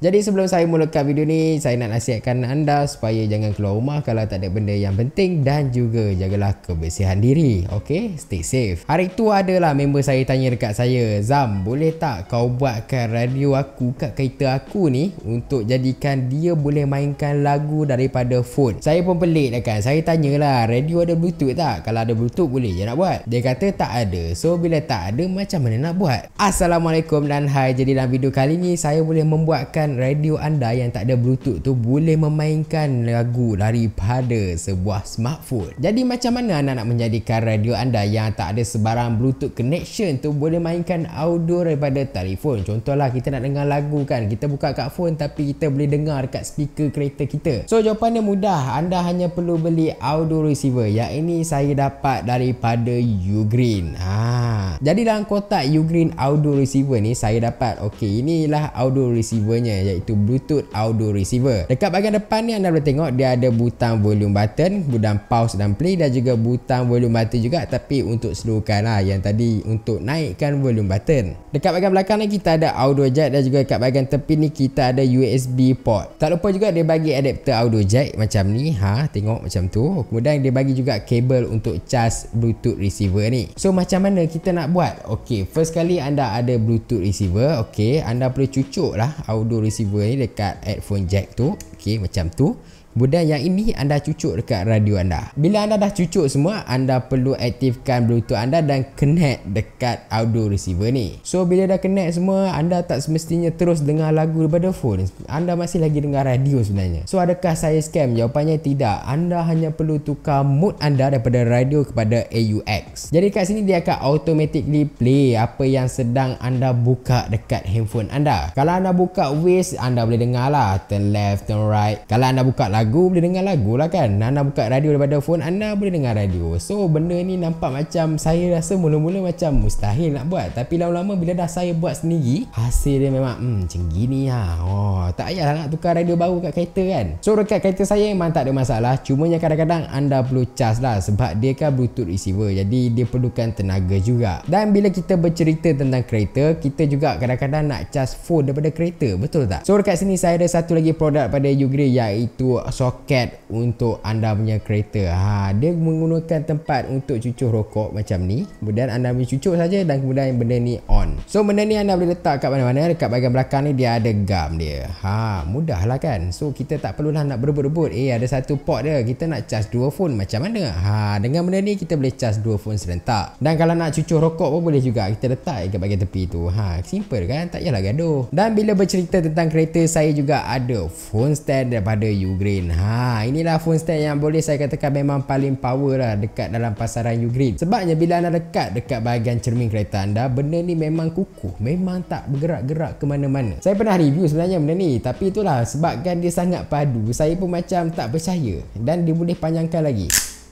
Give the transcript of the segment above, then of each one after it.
Jadi sebelum saya mulakan video ni, saya nak nasihatkan anda supaya jangan keluar rumah kalau tak ada benda yang penting dan juga jagalah kebersihan diri. Okay, stay safe. Hari tu adalah member saya tanya dekat saya, Zam, boleh tak kau buatkan radio aku kat kereta aku ni untuk jadikan dia boleh mainkan lagu daripada phone? Saya pun pelik lah kan, saya tanyalah, radio ada bluetooth tak? Kalau ada bluetooth boleh je nak buat. Dia kata tak ada, so bila tak ada macam mana nak buat? Assalamualaikum dan hai, jadi dalam video kali ni saya boleh membuatkan Pastikan radio anda yang tak ada bluetooth tu boleh memainkan lagu daripada sebuah smartphone. Jadi macam mana anda nak menjadikan radio anda yang tak ada sebarang bluetooth connection tu boleh mainkan audio daripada telefon? Contohlah kita nak dengar lagu kan, kita buka kat phone tapi kita boleh dengar dekat speaker kereta kita. So jawapannya mudah, anda hanya perlu beli audio receiver. Yang ini saya dapat daripada Ugreen. Ah Ah. Jadi dalam kotak Ugreen audio receiver ni saya dapat okey inilah audio receivernya iaitu Bluetooth audio receiver. Dekat bahagian depan ni anda boleh tengok dia ada butang volume button, butang pause dan play dan juga butang volume button juga tapi untuk slowkan lah yang tadi untuk naikkan volume button. Dekat bahagian belakang ni kita ada audio jack dan juga dekat bahagian tepi ni kita ada USB port. Tak lupa juga dia bagi adapter audio jack macam ni ha tengok macam tu. Kemudian dia bagi juga kabel untuk charge Bluetooth receiver ni. So macam mana kita kita nak buat? Okey, first kali anda ada bluetooth receiver, okey, anda perlu cucuklah audio receiver ni dekat headphone jack tu. Okey, macam tu. Kemudian yang ini anda cucuk dekat radio anda. Bila anda dah cucuk semua, anda perlu aktifkan bluetooth anda dan connect dekat audio receiver ni. So bila dah connect semua, anda tak semestinya terus dengar lagu daripada phone. Anda masih lagi dengar radio sebenarnya. So adakah saya scam? Jawapannya tidak. Anda hanya perlu tukar mood anda daripada radio kepada AUX. Jadi kat sini dia akan automatically play apa yang sedang anda buka dekat handphone anda. Kalau anda buka Waze, anda boleh dengar lah. Turn left, turn right. Kalau anda buka lagu lagu boleh dengar lagu lah kan Ana buka radio daripada phone Anna boleh dengar radio So benda ni nampak macam Saya rasa mula-mula macam Mustahil nak buat Tapi lama-lama bila dah saya buat sendiri Hasil dia memang Hmm macam gini lah oh, Tak payahlah nak tukar radio baru kat kereta kan So dekat kereta saya memang tak ada masalah Cuma yang kadang-kadang anda perlu charge lah Sebab dia kan bluetooth receiver Jadi dia perlukan tenaga juga Dan bila kita bercerita tentang kereta Kita juga kadang-kadang nak charge phone daripada kereta Betul tak? So dekat sini saya ada satu lagi produk pada Ugree iaitu soket untuk anda punya kereta. Ha, dia menggunakan tempat untuk cucuk rokok macam ni. Kemudian anda boleh cucuk saja dan kemudian benda ni on. So benda ni anda boleh letak kat mana-mana. Dekat bahagian belakang ni dia ada gam dia. Ha, lah kan. So kita tak perlu nak berebut-rebut. Eh ada satu port dia. Kita nak charge dua phone macam mana? Ha, dengan benda ni kita boleh charge dua phone serentak. Dan kalau nak cucuk rokok pun boleh juga. Kita letak dekat bahagian tepi tu. Ha, simple kan? Tak payahlah gaduh. Dan bila bercerita tentang kereta, saya juga ada phone stand daripada Ugrade Ugreen. Ha, inilah phone stand yang boleh saya katakan memang paling power lah dekat dalam pasaran Ugreen. Sebabnya bila anda dekat dekat bahagian cermin kereta anda, benda ni memang kukuh, memang tak bergerak-gerak ke mana-mana. Saya pernah review sebenarnya benda ni, tapi itulah sebabkan dia sangat padu, saya pun macam tak percaya dan dia boleh panjangkan lagi.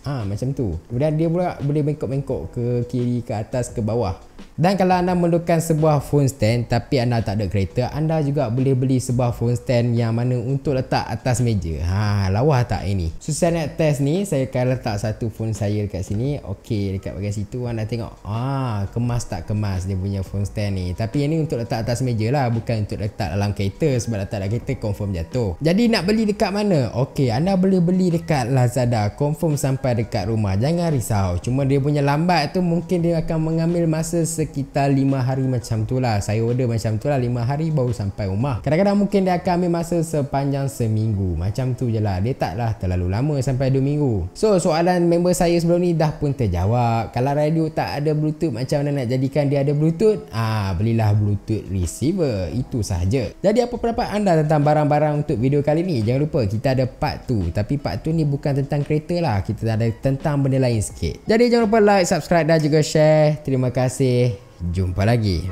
Ha, macam tu. Kemudian dia pula boleh mengkok-mengkok ke kiri, ke atas, ke bawah. Dan kalau anda memerlukan sebuah phone stand tapi anda tak ada kereta, anda juga boleh beli sebuah phone stand yang mana untuk letak atas meja. Ha, lawa tak ini. So saya nak test ni, saya akan letak satu phone saya dekat sini. Okey, dekat bagian situ anda tengok. Ah, kemas tak kemas dia punya phone stand ni. Tapi yang ni untuk letak atas meja lah, bukan untuk letak dalam kereta sebab letak dalam kereta confirm jatuh. Jadi nak beli dekat mana? Okey, anda boleh beli dekat Lazada. Confirm sampai dekat rumah. Jangan risau. Cuma dia punya lambat tu mungkin dia akan mengambil masa sekejap sekitar 5 hari macam tu lah saya order macam tu lah 5 hari baru sampai rumah kadang-kadang mungkin dia akan ambil masa sepanjang seminggu macam tu je lah dia lah terlalu lama sampai 2 minggu so soalan member saya sebelum ni dah pun terjawab kalau radio tak ada bluetooth macam mana nak jadikan dia ada bluetooth ah belilah bluetooth receiver itu sahaja jadi apa pendapat anda tentang barang-barang untuk video kali ni jangan lupa kita ada part tu tapi part tu ni bukan tentang kereta lah kita ada tentang benda lain sikit jadi jangan lupa like subscribe dan juga share terima kasih Jumpa lagi.